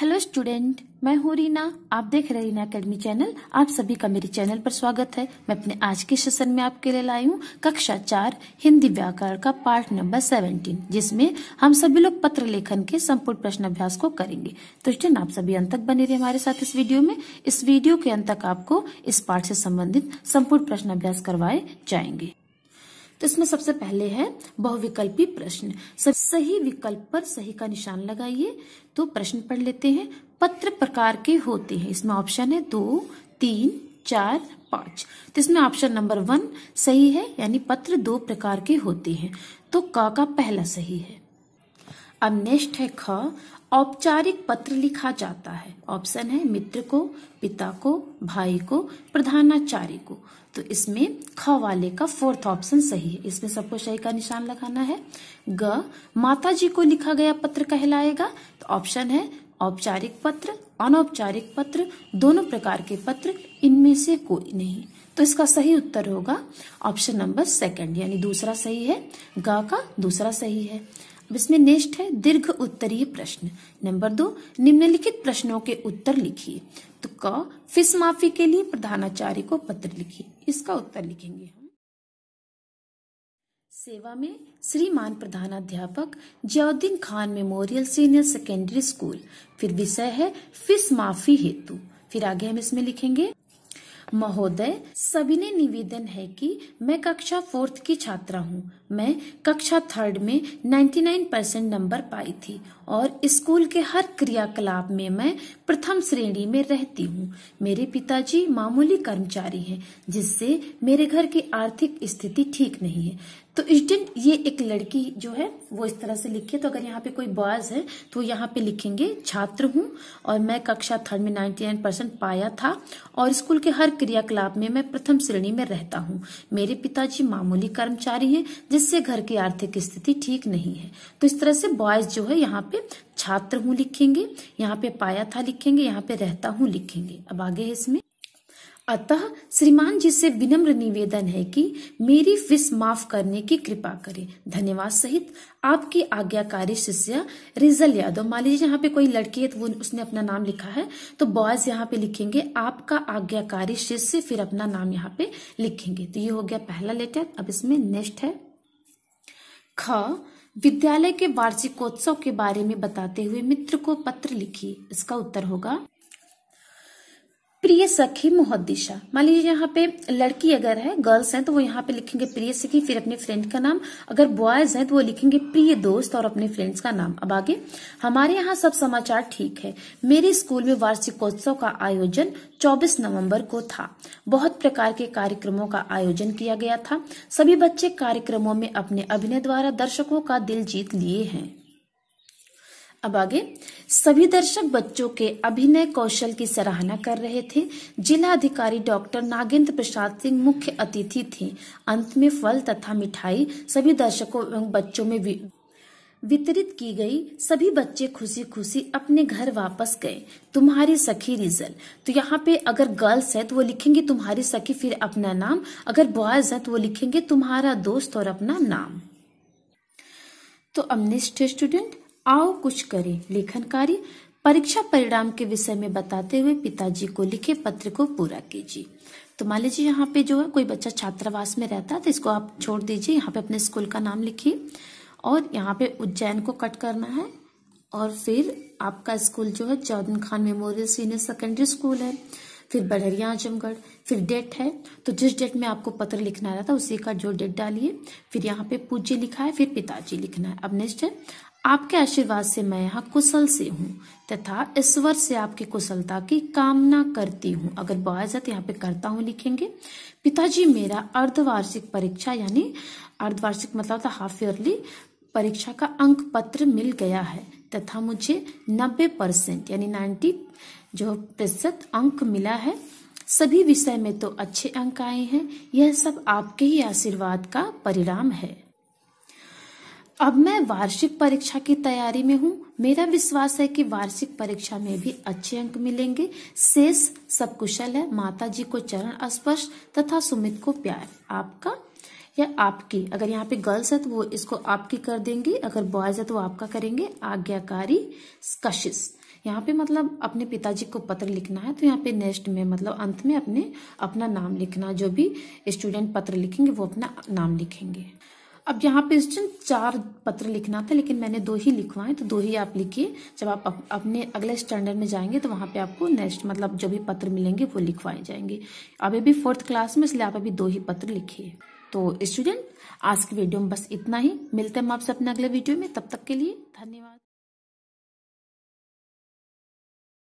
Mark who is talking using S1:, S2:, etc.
S1: hello student मैं हूँ रीना आप देख रहे रीना अकेडमी चैनल आप सभी का मेरे चैनल पर स्वागत है मैं अपने आज के सेशन में आपके लिए लाई हूँ कक्षा चार हिंदी व्याकरण का पार्ट नंबर सेवेंटीन जिसमें हम सभी लोग पत्र लेखन के संपूर्ण प्रश्न अभ्यास को करेंगे तो स्टूडेंट आप सभी अंत तक बने रहे हमारे साथ इस वीडियो में इस वीडियो के अंत तक आपको इस पाठ से संबंधित संपूर्ण प्रश्न अभ्यास करवाए जाएंगे तो इसमें सबसे पहले है बहुविकल्पी प्रश्न सही विकल्प पर सही का निशान लगाइए तो प्रश्न पढ़ लेते हैं पत्र प्रकार के होते हैं इसमें ऑप्शन है दो तीन चार पांच तो इसमें ऑप्शन नंबर वन सही है यानी पत्र दो प्रकार के होते हैं तो क का पहला सही है अब नेक्स्ट है ख औपचारिक पत्र लिखा जाता है ऑप्शन है मित्र को पिता को भाई को प्रधानाचार्य को तो इसमें ख वाले का फोर्थ ऑप्शन सही है इसमें सबको सही का निशान लगाना है ग माता जी को लिखा गया पत्र कहलाएगा तो ऑप्शन है औपचारिक पत्र अनौपचारिक पत्र दोनों प्रकार के पत्र इनमें से कोई नहीं तो इसका सही उत्तर होगा ऑप्शन नंबर सेकंड यानी दूसरा सही है ग का दूसरा सही है अब इसमें नेक्स्ट है दीर्घ उत्तरीय प्रश्न नंबर दो निम्नलिखित प्रश्नों के उत्तर लिखिए तो क फीस माफी के लिए प्रधानाचार्य को पत्र लिखिए इसका उत्तर लिखेंगे हम सेवा में श्रीमान प्रधानाध्यापक Ziauddin Khan memorial senior secondary school फिर विषय है फीस माफी हेतु फिर आगे हम इसमें लिखेंगे महोदय सभी ने निवेदन है कि मैं कक्षा फोर्थ की छात्रा हूँ मैं कक्षा थर्ड में 99 परसेंट नंबर पाई थी और स्कूल के हर क्रियाकलाप में मैं प्रथम श्रेणी में रहती हूँ मेरे पिताजी मामूली कर्मचारी हैं जिससे मेरे घर की आर्थिक स्थिति ठीक नहीं है तो स्टूडेंट ये एक लड़की जो है वो इस तरह से लिखी है तो अगर यहाँ पे कोई बॉयज है तो यहाँ पे लिखेंगे छात्र हूँ और मैं कक्षा थर्ड में 99 परसेंट पाया था और स्कूल के हर क्रियाकलाप में मैं प्रथम श्रेणी में रहता हूँ मेरे पिताजी मामूली कर्मचारी हैं जिससे घर की आर्थिक स्थिति ठीक नहीं है तो इस तरह से बॉयज जो है यहाँ पे छात्र हूँ लिखेंगे यहाँ पे पाया था लिखेंगे यहाँ पे रहता हूँ लिखेंगे अब आगे है इसमें अतः श्रीमान जी से विनम्र निवेदन है कि मेरी फीस माफ करने की कृपा करें धन्यवाद सहित आपकी आज्ञाकारी शिष्य रिजल यादव मान लीजिए यहाँ पे कोई लड़की है तो वो उसने अपना नाम लिखा है तो बॉयज यहाँ पे लिखेंगे आपका आज्ञाकारी शिष्य फिर अपना नाम यहाँ पे लिखेंगे तो ये हो गया पहला लेटर अब इसमें नेक्स्ट है ख विद्यालय के वार्षिकोत्सव के बारे में बताते हुए मित्र को पत्र लिखी इसका उत्तर होगा प्रिय सखी मोहदिशा मान लीजिए यहाँ पे लड़की अगर है गर्ल्स हैं तो वो यहाँ पे लिखेंगे प्रिय सखी फिर अपने फ्रेंड का नाम अगर बॉयज हैं तो वो लिखेंगे प्रिय दोस्त और अपने फ्रेंड्स का नाम अब आगे हमारे यहाँ सब समाचार ठीक है मेरे स्कूल में वार्षिकोत्सव का आयोजन 24 नवंबर को था बहुत प्रकार के कार्यक्रमों का आयोजन किया गया था सभी बच्चे कार्यक्रमों में अपने अभिनय द्वारा दर्शकों का दिल जीत लिए हैं अब आगे सभी दर्शक बच्चों के अभिनय कौशल की सराहना कर रहे थे जिला अधिकारी डॉक्टर नागेंद्र प्रसाद सिंह मुख्य अतिथि थे अंत में फल तथा मिठाई सभी दर्शकों एवं बच्चों में वितरित की गई सभी बच्चे खुशी खुशी अपने घर वापस गए तुम्हारी सखी रिजल्ट तो यहाँ पे अगर गर्ल्स है तो वो लिखेंगे तुम्हारी सखी फिर अपना नाम अगर बॉयज है तो वो लिखेंगे तुम्हारा दोस्त और अपना नाम तो अमनिस्ट स्टूडेंट आओ कुछ करें लेखन कार्य परीक्षा परिणाम के विषय में बताते हुए पिताजी को लिखे पत्र को पूरा कीजिए तो मान लीजिए यहाँ पे जो है कोई बच्चा छात्रावास में रहता है तो इसको आप छोड़ दीजिए यहाँ पे अपने स्कूल का नाम लिखिए और यहाँ पे उज्जैन को कट करना है और फिर आपका स्कूल जो है चौदन Khan memorial senior secondary school है फिर बढ़रिया आजमगढ़ फिर डेट है तो जिस डेट में आपको पत्र लिखना रहता है उसी का जो डेट डालिए फिर यहाँ पे पूज्य लिखा है फिर पिताजी लिखना है अब नेक्स्ट है आपके आशीर्वाद से मैं यहाँ कुशल से हूँ तथा ईश्वर से आपकी कुशलता की कामना करती हूँ अगर तो यहाँ पे करता हूँ लिखेंगे पिताजी मेरा अर्धवार्षिक परीक्षा यानी अर्धवार्षिक मतलब था हाफ ईयरली परीक्षा का अंक पत्र मिल गया है तथा मुझे 90 परसेंट यानी 90 जो प्रतिशत अंक मिला है सभी विषय में तो अच्छे अंक आए हैं यह सब आपके ही आशीर्वाद का परिणाम है अब मैं वार्षिक परीक्षा की तैयारी में हूँ मेरा विश्वास है कि वार्षिक परीक्षा में भी अच्छे अंक मिलेंगे शेष सब कुशल है माता जी को चरण स्पर्श तथा सुमित को प्यार आपका या आपकी अगर यहाँ पे गर्ल्स है तो वो इसको आपकी कर देंगे अगर बॉयज है तो आपका करेंगे आज्ञाकारी कशिश यहाँ पे मतलब अपने पिताजी को पत्र लिखना है तो यहाँ पे नेक्स्ट में मतलब अंत में अपने अपना नाम लिखना जो भी स्टूडेंट पत्र लिखेंगे वो अपना नाम लिखेंगे अब यहाँ पे स्टूडेंट चार पत्र लिखना था लेकिन मैंने दो ही लिखवाए तो दो ही आप लिखिए जब आप अपने अगले स्टैंडर्ड में जाएंगे तो वहाँ पे आपको नेक्स्ट मतलब जो भी पत्र मिलेंगे वो लिखवाए जाएंगे अभी भी फोर्थ क्लास में इसलिए आप अभी दो ही पत्र लिखिए तो स्टूडेंट आज की वीडियो में बस इतना ही मिलते हैं हम आपसे अपने अगले वीडियो में तब तक के लिए धन्यवाद